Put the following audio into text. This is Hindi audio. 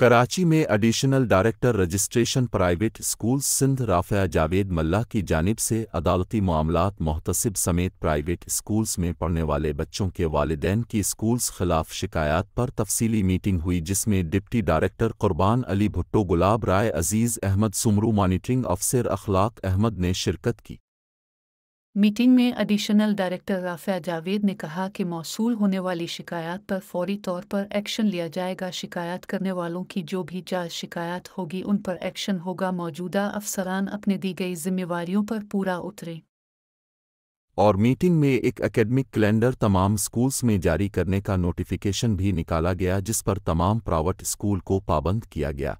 कराची में additional director registration private school Sindh Rafia Javed Malla की जानिब से अदालती मामलात मोहतसिब समेत प्राइवेट स्कूल्स में पढ़ने वाले बच्चों के वालदेन की स्कूल्स खिलाफ शिकायत पर तफसीली मीटिंग हुई जिसमें deputy director Qurban Ali Bhutto Gulab Rai Aziz Ahmed Soomro monitoring अफसर अखलाक अहमद ने शिरकत की मीटिंग में एडिशनल डायरेक्टर राफिया जावेद ने कहा कि मौसू होने वाली शिकायत पर फौरी तौर पर एक्शन लिया जाएगा शिकायत करने वालों की जो भी जायज शिकायत होगी उन पर एक्शन होगा मौजूदा अफसरान अपने दी गई जिम्मेवारियों पर पूरा उतरे और मीटिंग में एक एकेडमिक कैलेंडर तमाम स्कूल्स में जारी करने का नोटिफिकेशन भी निकाला गया जिस पर तमाम प्राइवेट स्कूल को पाबंद किया गया